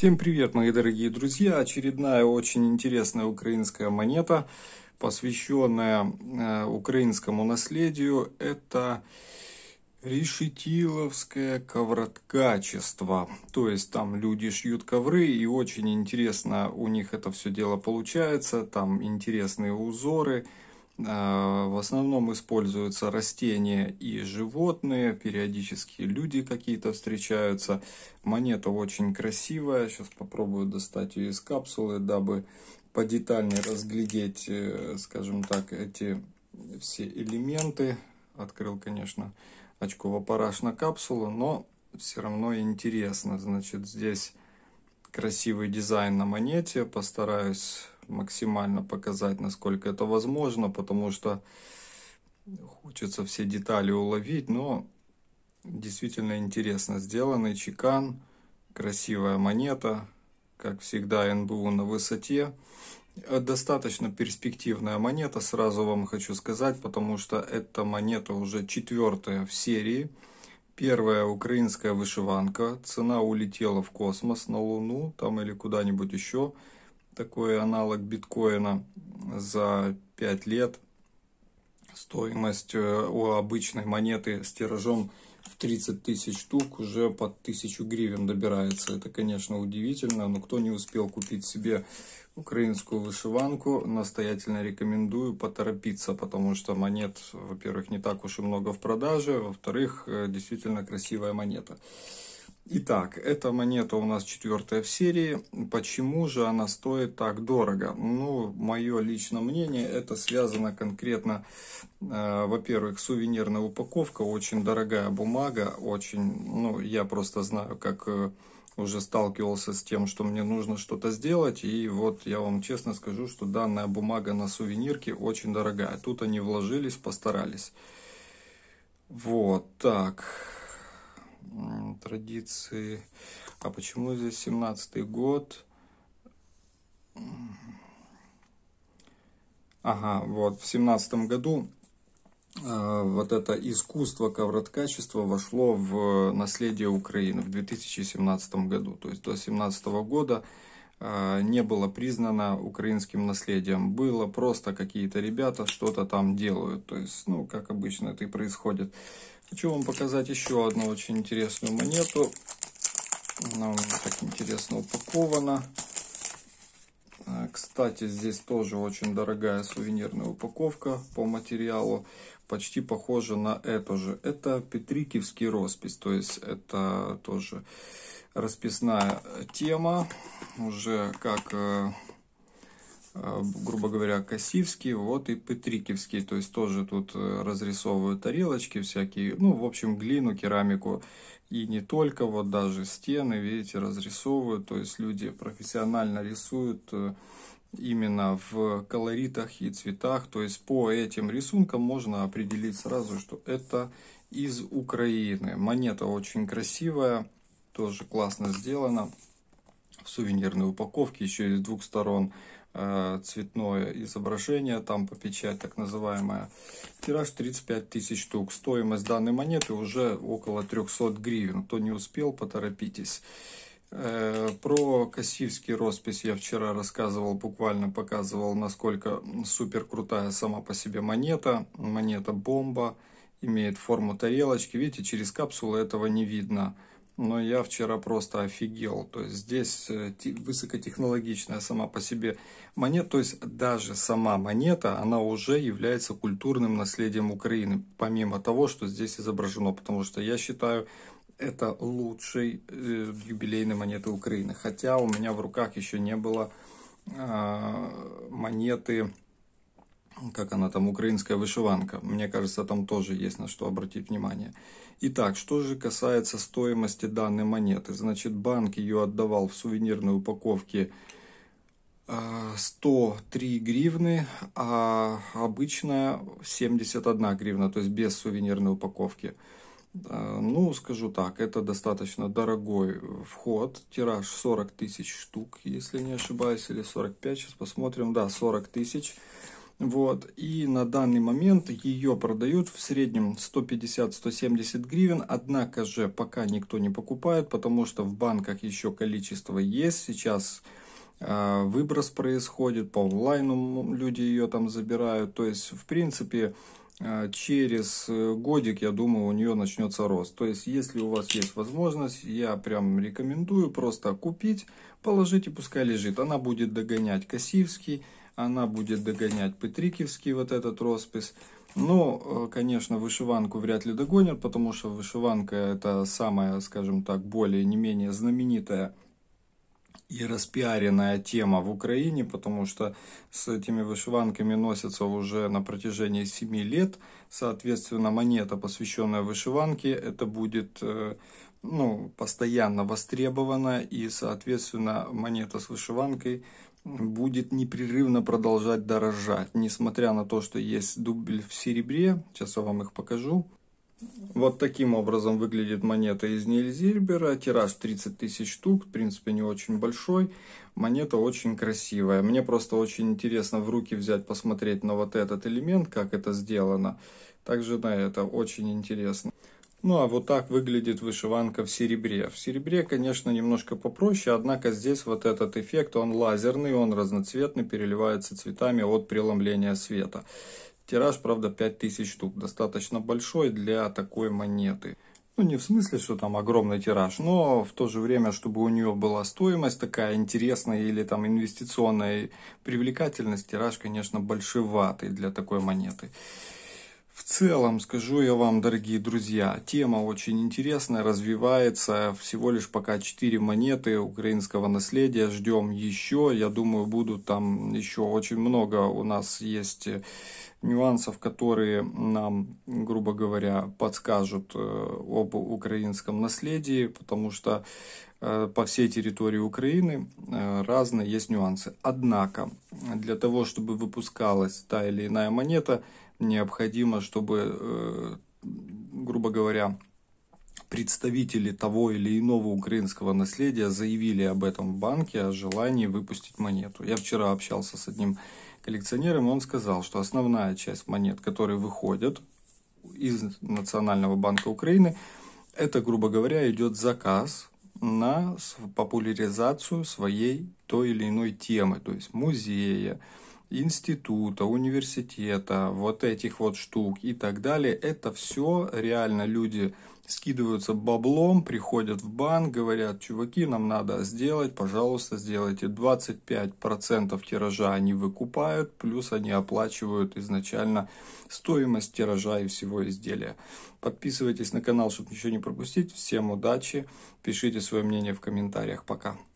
Всем привет, мои дорогие друзья! Очередная очень интересная украинская монета, посвященная э, украинскому наследию. Это решетиловское ковроткачество. То есть там люди шьют ковры и очень интересно у них это все дело получается. Там интересные узоры, а, в основном используются растения и животные, периодически люди какие-то встречаются. Монета очень красивая, сейчас попробую достать ее из капсулы, дабы подетальнее разглядеть, э, скажем так, эти все элементы. Открыл, конечно, очково вапораж на капсулу, но все равно интересно. Значит, здесь красивый дизайн на монете, постараюсь максимально показать, насколько это возможно, потому что хочется все детали уловить, но действительно интересно сделанный чекан, красивая монета, как всегда НБУ на высоте. Достаточно перспективная монета, сразу вам хочу сказать, потому что эта монета уже четвертая в серии. Первая украинская вышиванка, цена улетела в космос, на Луну, там или куда-нибудь еще такой аналог биткоина за 5 лет. Стоимость э, у обычной монеты с тиражом в 30 тысяч штук уже под тысячу гривен добирается. Это, конечно, удивительно, но кто не успел купить себе украинскую вышиванку, настоятельно рекомендую поторопиться, потому что монет, во-первых, не так уж и много в продаже, во-вторых, э, действительно красивая монета. Итак, эта монета у нас четвертая в серии. Почему же она стоит так дорого? Ну, мое личное мнение, это связано конкретно, э, во-первых, сувенирная упаковка, очень дорогая бумага, очень, ну, я просто знаю, как э, уже сталкивался с тем, что мне нужно что-то сделать, и вот я вам честно скажу, что данная бумага на сувенирке очень дорогая. Тут они вложились, постарались. Вот так традиции. А почему здесь 17 год? Ага, вот, в 17 году э, вот это искусство ковроткачества вошло в наследие Украины в 2017 году. То есть до 17 года э, не было признано украинским наследием. Было просто какие-то ребята что-то там делают. То есть, ну, как обычно это и происходит. Хочу вам показать еще одну очень интересную монету. Она так интересно упакована. А, кстати, здесь тоже очень дорогая сувенирная упаковка по материалу. Почти похожа на эту же. Это петрикивский роспись. То есть это тоже расписная тема. Уже как э, Э, грубо говоря, Косивский, вот и Петриковский, то есть тоже тут э, разрисовывают тарелочки всякие, ну, в общем, глину, керамику, и не только, вот даже стены, видите, разрисовывают, то есть люди профессионально рисуют э, именно в колоритах и цветах, то есть по этим рисункам можно определить сразу, что это из Украины. Монета очень красивая, тоже классно сделана в сувенирной упаковке, еще и с двух сторон Э, цветное изображение, там по печать так называемая. Тираж 35 тысяч штук. Стоимость данной монеты уже около 300 гривен. Кто не успел, поторопитесь. Э, про Кассивский роспись я вчера рассказывал, буквально показывал, насколько супер крутая сама по себе монета. Монета бомба, имеет форму тарелочки. Видите, через капсулу этого не видно но я вчера просто офигел. То есть здесь э, высокотехнологичная сама по себе монета, то есть даже сама монета, она уже является культурным наследием Украины, помимо того, что здесь изображено, потому что я считаю, это лучшей э, юбилейной монеты Украины. Хотя у меня в руках еще не было а, монеты как она там, украинская вышиванка. Мне кажется, там тоже есть на что обратить внимание. Итак, что же касается стоимости данной монеты. Значит, банк ее отдавал в сувенирной упаковке 103 э, гривны, а обычная 71 гривна, то есть без сувенирной упаковки. Э, ну, скажу так, это достаточно дорогой вход. Тираж 40 тысяч штук, если не ошибаюсь, или 45, сейчас посмотрим. Да, 40 тысяч. 000 вот. И на данный момент ее продают в среднем 150-170 гривен. Однако же пока никто не покупает, потому что в банках еще количество есть. Сейчас э, выброс происходит, по онлайну люди ее там забирают. То есть, в принципе, а, э, через годик, я думаю, у нее начнется рост. То есть, если у вас есть возможность, я прям рекомендую просто купить, положить и пускай лежит. Она будет догонять Кассивский она будет догонять Петриковский вот этот роспись. Но, э, конечно, вышиванку вряд ли догонят, потому что вышиванка это самая, скажем так, более не менее знаменитая и распиаренная тема в Украине, потому что с этими вышиванками носятся уже на протяжении 7 лет. Соответственно, монета, посвященная вышиванке, это будет э, ну, постоянно востребована, и, соответственно, монета с вышиванкой будет непрерывно продолжать дорожать, несмотря на то, что есть дубль в серебре, сейчас я вам их покажу. Вот таким образом выглядит монета из Нильзильбера. Тираж 30 тысяч штук, в принципе, не очень большой. Монета очень красивая. Мне просто очень интересно в руки взять, посмотреть на вот этот элемент, как это сделано. Также на это очень интересно. Ну а вот так выглядит вышиванка в серебре. В серебре, конечно, немножко попроще, однако здесь вот этот эффект, он лазерный, он разноцветный, переливается цветами от преломления света. Тираж, правда, 5000 штук, достаточно большой для такой монеты. Ну, не в смысле, что там огромный тираж, но в то же время, чтобы у нее была стоимость такая интересная или там инвестиционная привлекательность, тираж, конечно, большеватый для такой монеты. В целом, скажу я вам, дорогие друзья, тема очень интересная, развивается. Всего лишь пока 4 монеты украинского наследия. Ждем еще. Я думаю, будут там еще очень много. У нас есть э, нюансов, которые нам, грубо говоря, подскажут э, об украинском наследии, потому что э, по всей территории Украины разные есть нюансы. Однако, для того, чтобы выпускалась та или иная монета, необходимо, чтобы, э, грубо говоря, представители того или иного украинского наследия заявили об этом в банке, о желании выпустить монету. Я вчера общался с одним коллекционером, и он сказал, что основная часть монет, которые выходят из Национального банка Украины, это, грубо говоря, идет заказ на популяризацию своей той или иной темы, то есть музея, института, университета, вот этих вот штук и так далее. Это все реально люди скидываются баблом, приходят в банк, говорят, чуваки, нам надо сделать, пожалуйста, сделайте. 25% тиража они выкупают, плюс они оплачивают изначально стоимость тиража и всего изделия. Подписывайтесь на канал, чтобы ничего не пропустить. Всем удачи, пишите свое мнение в комментариях. Пока.